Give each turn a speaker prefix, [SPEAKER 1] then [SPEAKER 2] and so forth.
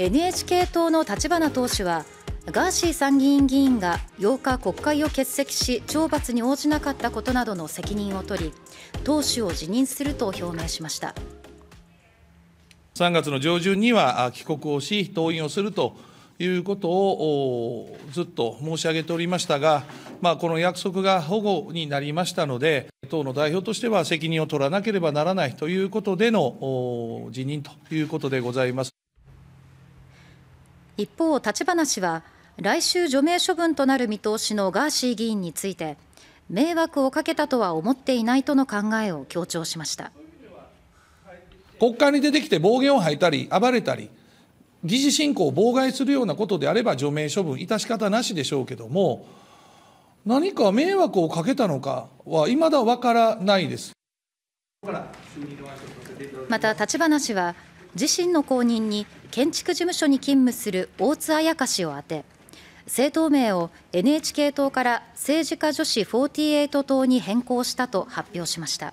[SPEAKER 1] NHK 党の立花党首はガーシー参議院議員が8日国会を欠席し懲罰に応じなかったことなどの責任を取り党首を辞任すると表明しました
[SPEAKER 2] 3月の上旬には帰国をし登院をするということをずっと申し上げておりましたが、まあ、この約束が保護になりましたので党の代表としては責任を取らなければならないということでの辞任ということでございます。
[SPEAKER 1] 一方、立花氏は来週除名処分となる見通しのガーシー議員について迷惑をかけたとは思っていないとの考えを強調しました
[SPEAKER 2] 国会に出てきて暴言を吐いたり暴れたり議事進行を妨害するようなことであれば除名処分致し方なしでしょうけども何か迷惑をかけたのかは
[SPEAKER 1] 未だわからないですまた立花氏は自身の後任に建築事務所に勤務する大津彩香氏を当て政党名を NHK 党から政治家女子48党に変更したと発表しました。